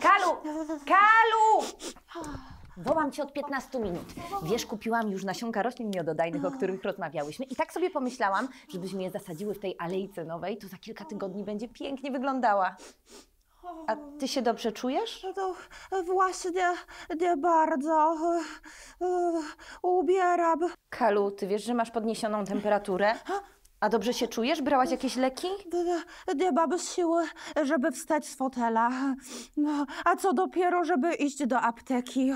Kalu! Kalu! Wołam cię od 15 minut. Wiesz, kupiłam już nasionka roślin miododajnych, o których rozmawiałyśmy i tak sobie pomyślałam, żebyśmy je zasadziły w tej alei cenowej, to za kilka tygodni będzie pięknie wyglądała. A ty się dobrze czujesz? No to właśnie nie bardzo. Ubieram. Kalu, ty wiesz, że masz podniesioną temperaturę? A dobrze się czujesz? Brałaś jakieś leki? Nie mam siły, żeby wstać z fotela. No, a co dopiero, żeby iść do apteki.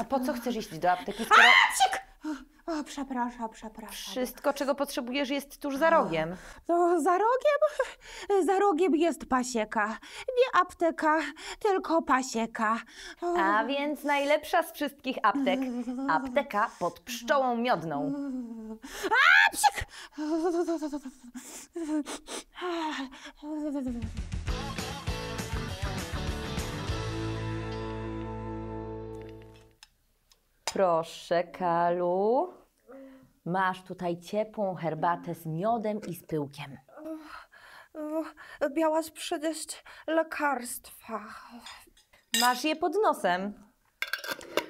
A po co chcesz iść do apteki, skoro... A, o, przepraszam, przepraszam. Wszystko, czego potrzebujesz, jest tuż za rogiem. To no, za rogiem? Za rogiem jest pasieka. Nie apteka, tylko pasieka. A więc najlepsza z wszystkich aptek. Apteka pod pszczołą miodną. A, psik! Proszę, Kalu. Masz tutaj ciepłą herbatę z miodem i z pyłkiem. Białaś przynieść lekarstwa. Masz je pod nosem.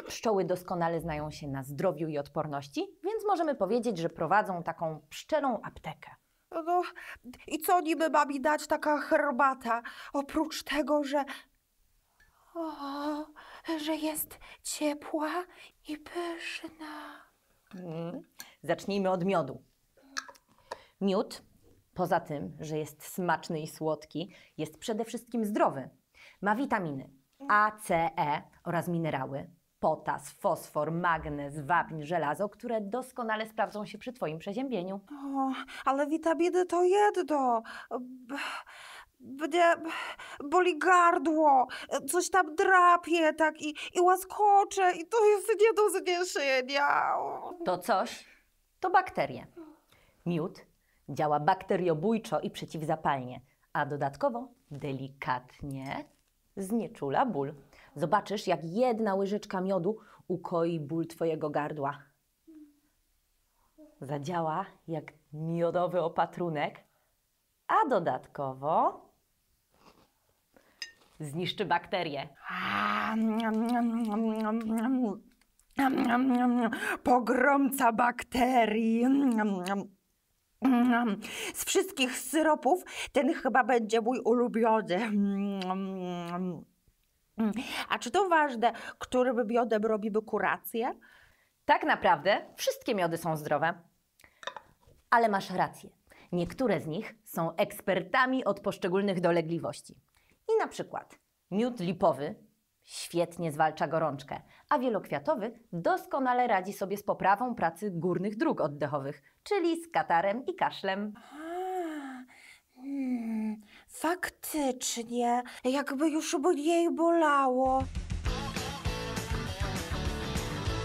Pszczoły doskonale znają się na zdrowiu i odporności, więc możemy powiedzieć, że prowadzą taką pszczelą aptekę. No, i co niby babi dać taka herbata? Oprócz tego, że. O, że jest ciepła i pyszna. Mm. Zacznijmy od miodu. Miód, poza tym, że jest smaczny i słodki, jest przede wszystkim zdrowy. Ma witaminy A, C, E oraz minerały, potas, fosfor, magnez, wapń, żelazo, które doskonale sprawdzą się przy Twoim przeziębieniu. O, ale witaminy to jedno. Będę boli gardło, coś tam drapie tak i, i łaskocze i to jest nie do zniesienia. To coś to bakterie. Miód działa bakteriobójczo i przeciwzapalnie, a dodatkowo delikatnie znieczula ból. Zobaczysz, jak jedna łyżeczka miodu ukoi ból Twojego gardła. Zadziała jak miodowy opatrunek, a dodatkowo zniszczy bakterie. Mm, mm, mm, pogromca bakterii. Z wszystkich syropów ten chyba będzie mój ulubiony. A czy to ważne, którym miodem robimy kurację? Tak naprawdę wszystkie miody są zdrowe. Ale masz rację. Niektóre z nich są ekspertami od poszczególnych dolegliwości. I na przykład miód lipowy Świetnie zwalcza gorączkę, a wielokwiatowy doskonale radzi sobie z poprawą pracy górnych dróg oddechowych, czyli z katarem i kaszlem. Hmm, faktycznie, jakby już by jej bolało.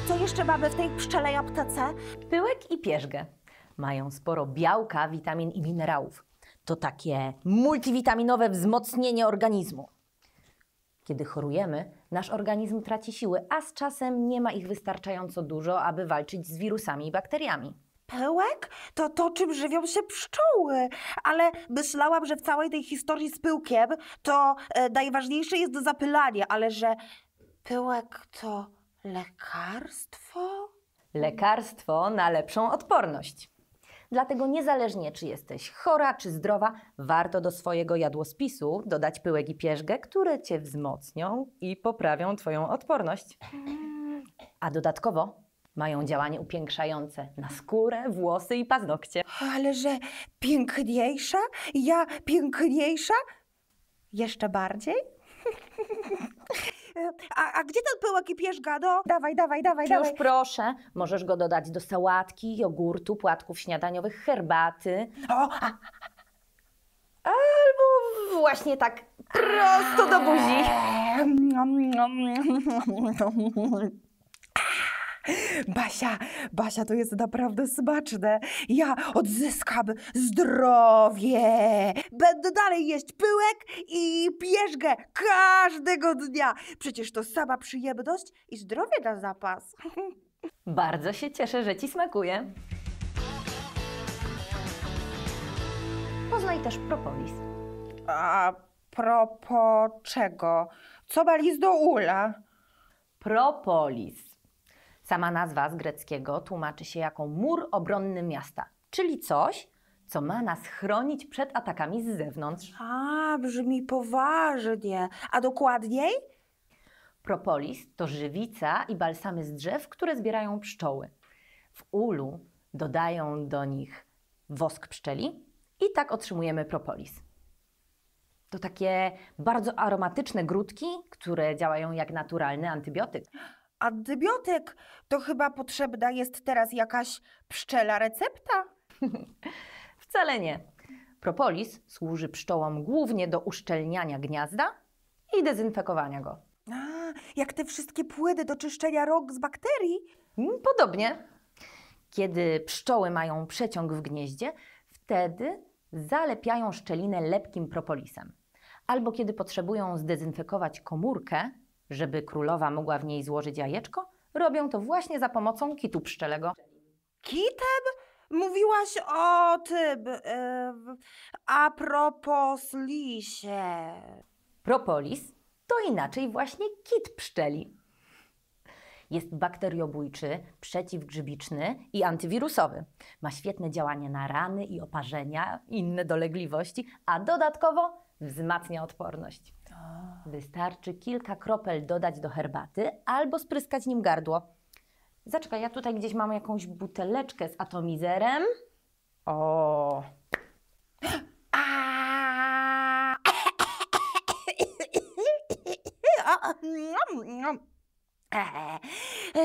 Co jeszcze mamy w tej pszczelej aptece? Pyłek i pierzgę. Mają sporo białka, witamin i minerałów. To takie multiwitaminowe wzmocnienie organizmu. Kiedy chorujemy, nasz organizm traci siły, a z czasem nie ma ich wystarczająco dużo, aby walczyć z wirusami i bakteriami. Pyłek? To to, czym żywią się pszczoły. Ale myślałam, że w całej tej historii z pyłkiem to e, najważniejsze jest zapylanie, ale że pyłek to lekarstwo? Lekarstwo na lepszą odporność. Dlatego niezależnie czy jesteś chora czy zdrowa, warto do swojego jadłospisu dodać pyłek i pierzgę, które cię wzmocnią i poprawią twoją odporność. Mm. A dodatkowo mają działanie upiększające na skórę, włosy i paznokcie. Ale że piękniejsza? Ja piękniejsza? Jeszcze bardziej? A, a gdzie ten pyłek i pierzga? No, dawaj, dawaj, dawaj, Już dawaj. proszę, możesz go dodać do sałatki, jogurtu, płatków śniadaniowych, herbaty. O, Albo właśnie tak prosto do buzi. Eee, mm, mm, mm, Basia, Basia, to jest naprawdę smaczne. Ja odzyskam zdrowie. Będę dalej jeść pyłek i pierzgę każdego dnia. Przecież to sama przyjemność i zdrowie na zapas. Bardzo się cieszę, że Ci smakuje. Poznaj też propolis. A propos czego? Co ma list do ula? Propolis. Sama nazwa z greckiego tłumaczy się jako mur obronny miasta, czyli coś, co ma nas chronić przed atakami z zewnątrz. A, brzmi poważnie. A dokładniej? Propolis to żywica i balsamy z drzew, które zbierają pszczoły. W ulu dodają do nich wosk pszczeli i tak otrzymujemy propolis. To takie bardzo aromatyczne grudki, które działają jak naturalny antybiotyk antybiotyk, to chyba potrzebna jest teraz jakaś pszczela recepta? Wcale nie. Propolis służy pszczołom głównie do uszczelniania gniazda i dezynfekowania go. A, jak te wszystkie płyny do czyszczenia rąk z bakterii? Mm, podobnie. Kiedy pszczoły mają przeciąg w gnieździe, wtedy zalepiają szczelinę lepkim propolisem. Albo kiedy potrzebują zdezynfekować komórkę, żeby królowa mogła w niej złożyć jajeczko, robią to właśnie za pomocą kitu pszczelego. Kitem? Mówiłaś o tym, e, a propos lisie. Propolis to inaczej właśnie kit pszczeli. Jest bakteriobójczy, przeciwgrzybiczny i antywirusowy. Ma świetne działanie na rany i oparzenia, inne dolegliwości, a dodatkowo wzmacnia odporność. Wystarczy kilka kropel dodać do herbaty albo spryskać nim gardło. Zaczekaj, ja tutaj gdzieś mam jakąś buteleczkę z atomizerem. O.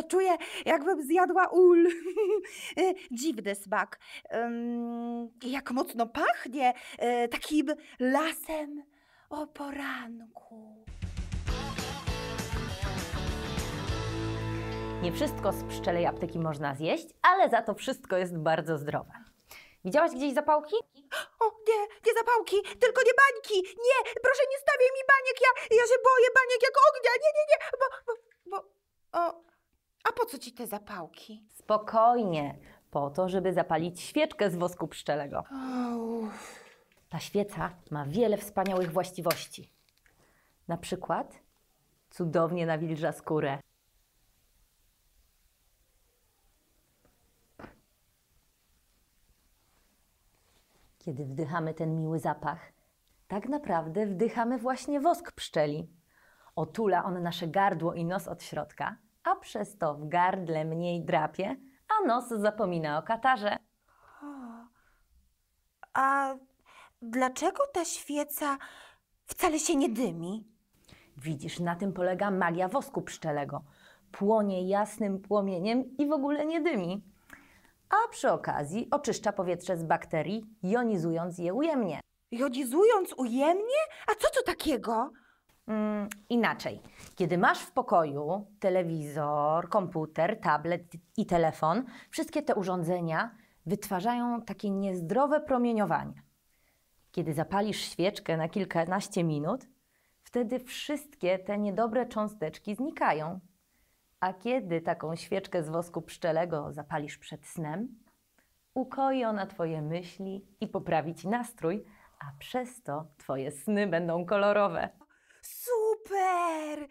Czuję, jakbym zjadła ul. Dziwny smak. Jak mocno pachnie e, takim lasem o poranku. Nie wszystko z pszczelej apteki można zjeść, ale za to wszystko jest bardzo zdrowe. Widziałaś gdzieś zapałki? O, nie, nie zapałki, tylko nie bańki! Nie, proszę nie stawiaj mi baniek, ja, ja się boję baniek jak ognia, nie, nie, nie, bo, bo, bo, o, a po co ci te zapałki? Spokojnie, po to, żeby zapalić świeczkę z wosku pszczelego. Oh. Ta świeca ma wiele wspaniałych właściwości. Na przykład cudownie nawilża skórę. Kiedy wdychamy ten miły zapach, tak naprawdę wdychamy właśnie wosk pszczeli. Otula on nasze gardło i nos od środka, a przez to w gardle mniej drapie, a nos zapomina o katarze. A dlaczego ta świeca wcale się nie dymi? Widzisz, na tym polega magia wosku pszczelego. Płonie jasnym płomieniem i w ogóle nie dymi. A przy okazji oczyszcza powietrze z bakterii, jonizując je ujemnie. Jonizując ujemnie? A co to takiego? Mm, inaczej. Kiedy masz w pokoju telewizor, komputer, tablet i telefon, wszystkie te urządzenia wytwarzają takie niezdrowe promieniowanie. Kiedy zapalisz świeczkę na kilkanaście minut, wtedy wszystkie te niedobre cząsteczki znikają. A kiedy taką świeczkę z wosku pszczelego zapalisz przed snem, ukoi ona Twoje myśli i poprawi Ci nastrój, a przez to Twoje sny będą kolorowe. Super!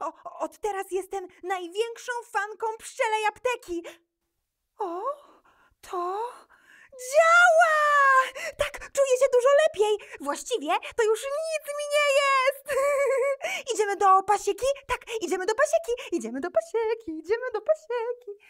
O, od teraz jestem największą fanką pszczelej apteki. O, to Działa! Tak, czuję się dużo lepiej. Właściwie to już nic mi nie jest. idziemy do pasieki? Tak, idziemy do pasieki, idziemy do pasieki, idziemy do pasieki.